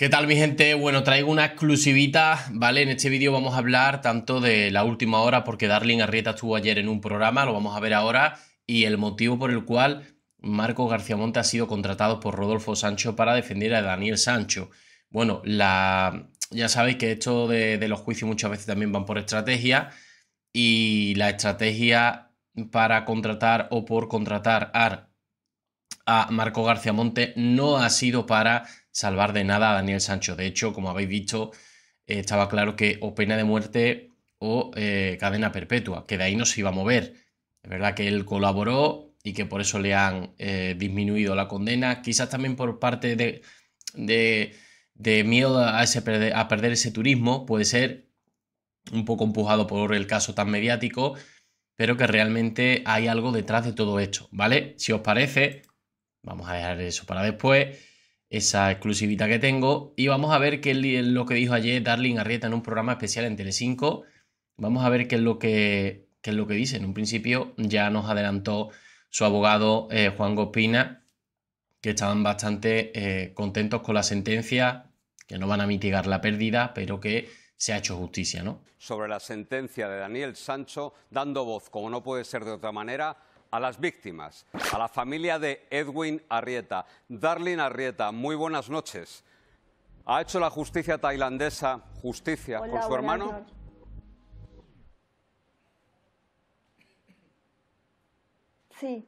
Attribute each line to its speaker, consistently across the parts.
Speaker 1: ¿Qué tal mi gente? Bueno, traigo una exclusivita, ¿vale? En este vídeo vamos a hablar tanto de la última hora, porque Darling Arrieta estuvo ayer en un programa, lo vamos a ver ahora, y el motivo por el cual Marco García Monte ha sido contratado por Rodolfo Sancho para defender a Daniel Sancho. Bueno, ya sabéis que esto de, de los juicios muchas veces también van por estrategia, y la estrategia para contratar o por contratar a Marco García Monte no ha sido para salvar de nada a Daniel Sancho. De hecho, como habéis dicho, eh, estaba claro que o pena de muerte o eh, cadena perpetua, que de ahí no se iba a mover. Es verdad que él colaboró y que por eso le han eh, disminuido la condena, quizás también por parte de, de, miedo a, ese, a perder ese turismo, puede ser un poco empujado por el caso tan mediático, pero que realmente hay algo detrás de todo esto, ¿vale? Si os parece, Vamos a dejar eso para después, esa exclusivita que tengo. Y vamos a ver qué es lo que dijo ayer Darling Arrieta en un programa especial en Telecinco. Vamos a ver qué es lo que, es lo que dice. En un principio ya nos adelantó su abogado eh, Juan Gospina, que estaban bastante eh, contentos con la sentencia, que no van a mitigar la pérdida, pero que se ha hecho justicia, ¿no?
Speaker 2: Sobre la sentencia de Daniel Sancho, dando voz, como no puede ser de otra manera, a las víctimas, a la familia de Edwin Arrieta. Darlene Arrieta, muy buenas noches. ¿Ha hecho la justicia tailandesa justicia con su hermano?
Speaker 3: Sí,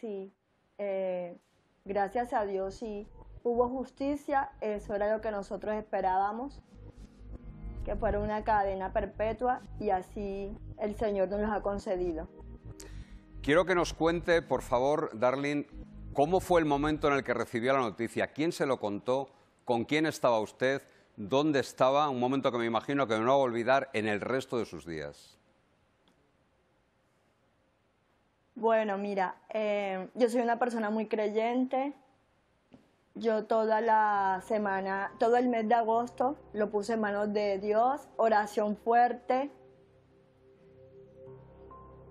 Speaker 3: sí. Eh, gracias a Dios sí hubo justicia, eso era lo que nosotros esperábamos, que fuera una cadena perpetua y así el Señor nos lo ha concedido.
Speaker 2: Quiero que nos cuente, por favor, Darling, cómo fue el momento en el que recibió la noticia, quién se lo contó, con quién estaba usted, dónde estaba, un momento que me imagino que no va a olvidar en el resto de sus días.
Speaker 3: Bueno, mira, eh, yo soy una persona muy creyente. Yo toda la semana, todo el mes de agosto lo puse en manos de Dios, oración fuerte,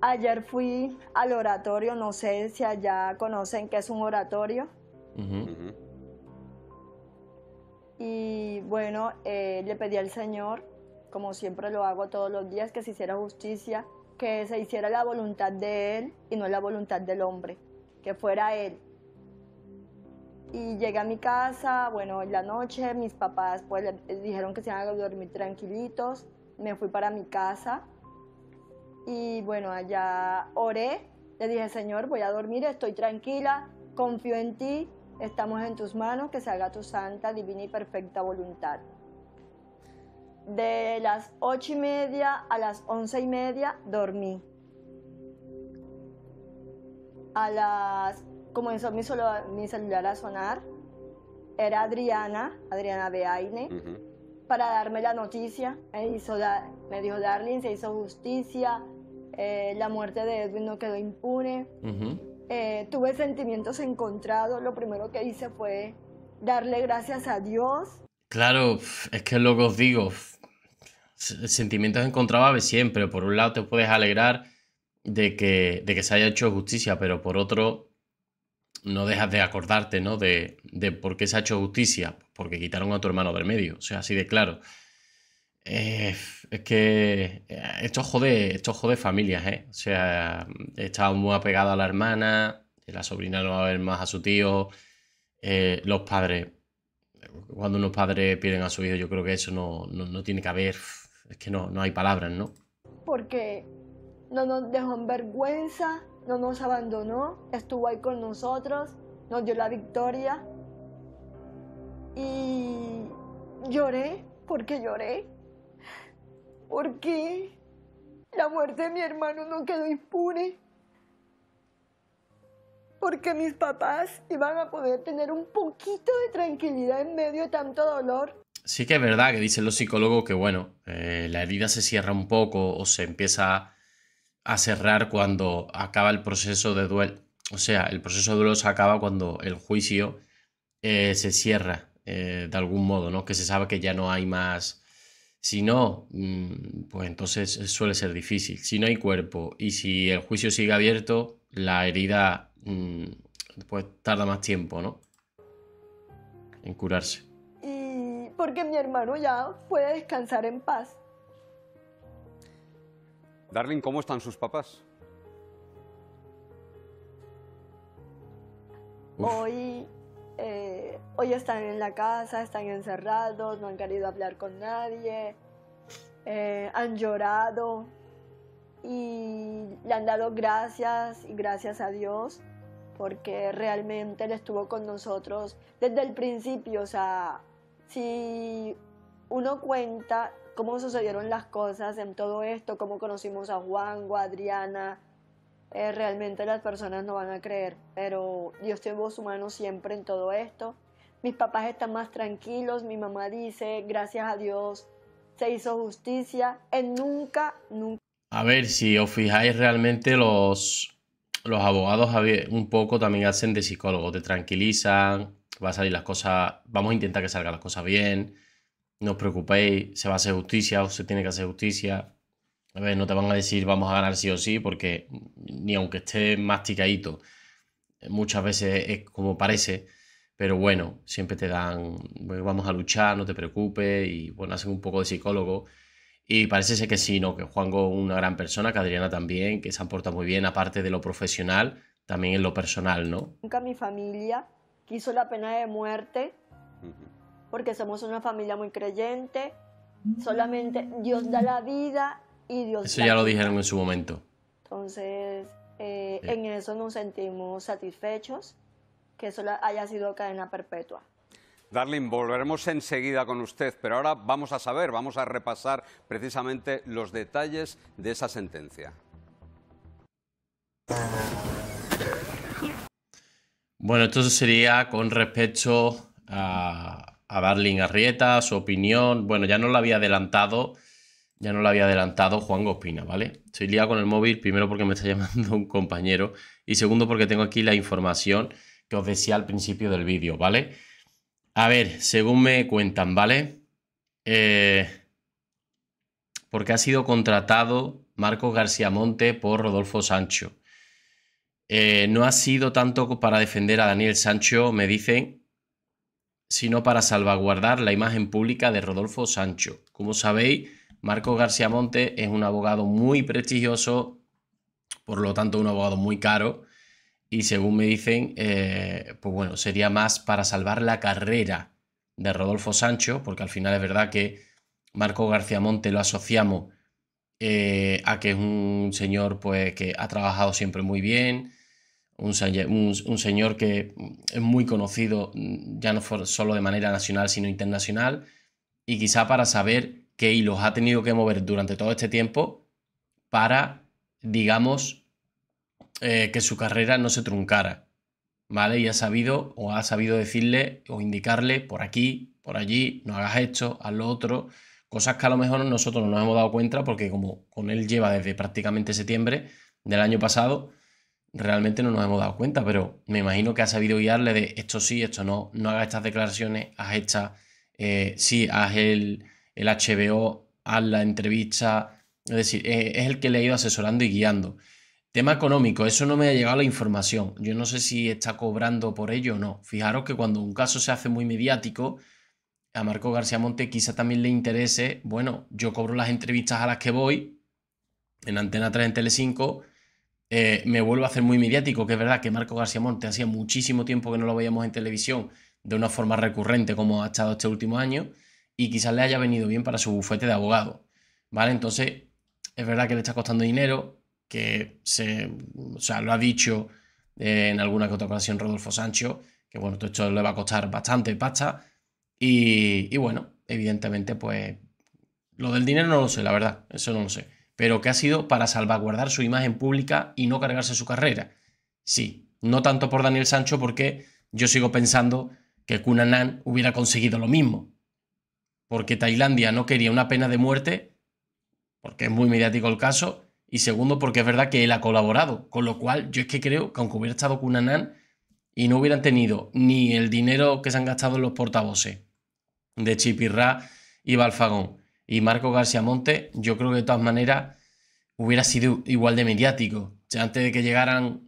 Speaker 3: Ayer fui al oratorio, no sé si allá conocen qué es un oratorio. Y bueno, eh, le pedí al Señor, como siempre lo hago todos los días, que se hiciera justicia, que se hiciera la voluntad de Él y no la voluntad del hombre, que fuera Él. Y llegué a mi casa, bueno, en la noche, mis papás pues le dijeron que se iban a dormir tranquilitos, me fui para mi casa y bueno, allá oré, le dije, Señor, voy a dormir, estoy tranquila, confío en ti, estamos en tus manos, que se haga tu santa, divina y perfecta voluntad. De las ocho y media a las once y media dormí. A las comenzó mi, mi celular a sonar. Era Adriana, Adriana de Aine para darme la noticia. Me, hizo me dijo, Darling, se hizo justicia, eh, la muerte de Edwin no quedó impune. Eh, tuve sentimientos encontrados, lo primero que hice fue darle gracias a Dios.
Speaker 1: Claro, es que lo que os digo, sentimientos encontrados a veces siempre. Por un lado te puedes alegrar de que, de que se haya hecho justicia, pero por otro no dejas de acordarte, ¿no? De, por qué se ha hecho justicia, porque quitaron a tu hermano del medio, o sea, así de claro. Eh, es que eh, esto jode, esto jode familias, ¿eh? O sea, estaba muy apegado a la hermana, la sobrina no va a ver más a su tío, eh, los padres, cuando unos padres pierden a su hijo, yo creo que eso no, tiene que haber, es que no, no hay palabras, ¿no?
Speaker 3: Porque no nos dejan vergüenza, no nos abandonó, estuvo ahí con nosotros, nos dio la victoria. Y lloré, porque lloré, porque la muerte de mi hermano no quedó impune, porque mis papás iban a poder tener un poquito de tranquilidad en medio de tanto dolor.
Speaker 1: Sí que es verdad que dicen los psicólogos que, bueno, eh, la herida se cierra un poco o se empieza a a cerrar cuando acaba el proceso de duelo. O sea, el proceso de duelo se acaba cuando el juicio eh, se cierra eh, de algún modo, ¿no? Que se sabe que ya no hay más. Si no, mm, pues entonces suele ser difícil. Si no hay cuerpo y si el juicio sigue abierto, la herida mm, pues tarda más tiempo, ¿no? En curarse.
Speaker 3: ¿Y mm, porque mi hermano ya puede descansar en paz?
Speaker 2: Darling, ¿cómo están sus papás?
Speaker 3: Hoy, eh, hoy están en la casa, están encerrados, no han querido hablar con nadie, eh, han llorado y le han dado gracias y gracias a Dios porque realmente Él estuvo con nosotros desde el principio. O sea, si uno cuenta cómo sucedieron las cosas en todo esto, cómo conocimos a Juan, a Adriana. Eh, realmente las personas no van a creer, pero Dios tuvo voz mano siempre en todo esto. Mis papás están más tranquilos, mi mamá dice, gracias a Dios, se hizo justicia. En nunca, nunca.
Speaker 1: A ver, si os fijáis realmente los, los abogados un poco también hacen de psicólogos, te tranquilizan, va a salir las cosas, vamos a intentar que salgan las cosas bien no os preocupéis, se va a hacer justicia o se tiene que hacer justicia. A ver, no te van a decir vamos a ganar sí o sí, porque ni aunque esté masticadito, muchas veces es como parece, pero bueno, siempre te dan, vamos a luchar, no te preocupes, y bueno, hacen un poco de psicólogo. Y parece ser que sí, ¿no? Que Juango es una gran persona, que Adriana también, que se han portado muy bien, aparte de lo profesional, también en lo personal, ¿no?
Speaker 3: Nunca mi familia quiso la pena de muerte porque somos una familia muy creyente. Mm. Solamente Dios da la vida y Dios. Eso ya lo
Speaker 1: dijeron en su momento.
Speaker 3: Entonces, eh, en eso nos sentimos satisfechos que eso haya sido cadena perpetua.
Speaker 2: Darling, volveremos enseguida con usted, pero ahora vamos a saber, vamos a repasar precisamente los detalles de esa sentencia.
Speaker 1: Bueno, esto sería con respecto a, a Darling Arrieta, su opinión. Bueno, ya no la había adelantado. Ya no la había adelantado Juan Gospina, ¿vale? Estoy liado con el móvil, primero porque me está llamando un compañero y segundo porque tengo aquí la información que os decía al principio del vídeo, ¿vale? A ver, según me cuentan, ¿vale? Eh, porque ha sido contratado Marcos García Monte por Rodolfo Sancho. Eh, no ha sido tanto para defender a Daniel Sancho, me dicen, sino para salvaguardar la imagen pública de Rodolfo Sancho. Como sabéis, Marco García Monte es un abogado muy prestigioso, por lo tanto un abogado muy caro, y según me dicen, eh, pues bueno, sería más para salvar la carrera de Rodolfo Sancho, porque al final es verdad que Marco García Monte lo asociamos eh, a que es un señor pues, que ha trabajado siempre muy bien, un, señor que es muy conocido, ya no solo de manera nacional, sino internacional, y quizá para saber qué hilos ha tenido que mover durante todo este tiempo para, digamos, eh, que su carrera no se truncara, ¿vale? Y ha sabido o ha sabido decirle o indicarle por aquí, por allí, no hagas esto, haz lo otro, cosas que a lo mejor nosotros no nos hemos dado cuenta porque como con él lleva desde prácticamente septiembre del año pasado, realmente no nos hemos dado cuenta, pero me imagino que ha sabido guiarle de esto sí, esto no, no haga estas declaraciones, haz esta, eh, sí, haz el, HBO, haz la entrevista, es decir, eh, es, el que le ha ido asesorando y guiando. Tema económico, eso no me ha llegado la información. Yo no sé si está cobrando por ello o no. Fijaros que cuando un caso se hace muy mediático, a Marco García Monte quizá también le interese, bueno, yo cobro las entrevistas a las que voy en Antena 3 en Tele 5 eh, me vuelvo a hacer muy mediático, que es verdad que Marco García Monte hacía muchísimo tiempo que no lo veíamos en televisión de una forma recurrente como ha estado este último año y quizás le haya venido bien para su bufete de abogado, ¿vale? Entonces, es verdad que le está costando dinero, que se, lo ha dicho eh, en alguna que otra ocasión Rodolfo Sancho, que bueno, todo esto le va a costar bastante pasta y, y bueno, evidentemente pues lo del dinero no lo sé, la verdad, eso no lo sé pero que ha sido para salvaguardar su imagen pública y no cargarse su carrera. Sí, no tanto por Daniel Sancho porque yo sigo pensando que Kunanan hubiera conseguido lo mismo, porque Tailandia no quería una pena de muerte, porque es muy mediático el caso, y segundo porque es verdad que él ha colaborado, con lo cual yo es que creo que aunque hubiera estado Kunanan y no hubieran tenido ni el dinero que se han gastado en los portavoces de Chipirra y Balfagón, y Marco García Monte, yo creo que de todas maneras hubiera sido igual de mediático. antes de que llegaran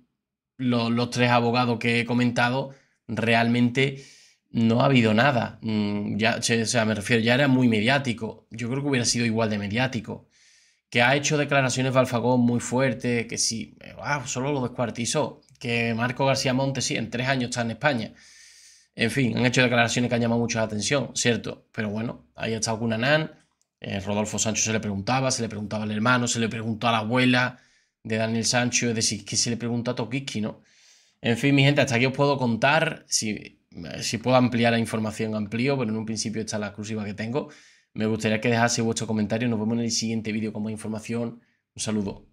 Speaker 1: los, tres abogados que he comentado, realmente no ha habido nada. Mm, ya, o sea, me refiero, ya era muy mediático. Yo creo que hubiera sido igual de mediático. Que ha hecho declaraciones de Alfagón muy fuertes, que sí, eh, solo lo descuartizó. Que Marco García Monte sí, en tres años está en España. En fin, han hecho declaraciones que han llamado mucho la atención, cierto. Pero bueno, ahí ha estado Cunanan, eh, Rodolfo Sancho se le preguntaba, se le preguntaba al hermano, se le preguntó a la abuela de Daniel Sancho, es decir, que se le preguntó a Tokiski, ¿no? En fin, mi gente, hasta aquí os puedo contar. Si, si puedo ampliar la información, amplío, pero en un principio está la exclusiva que tengo. Me gustaría que dejase vuestro comentario. Nos vemos en el siguiente vídeo con más información. Un saludo.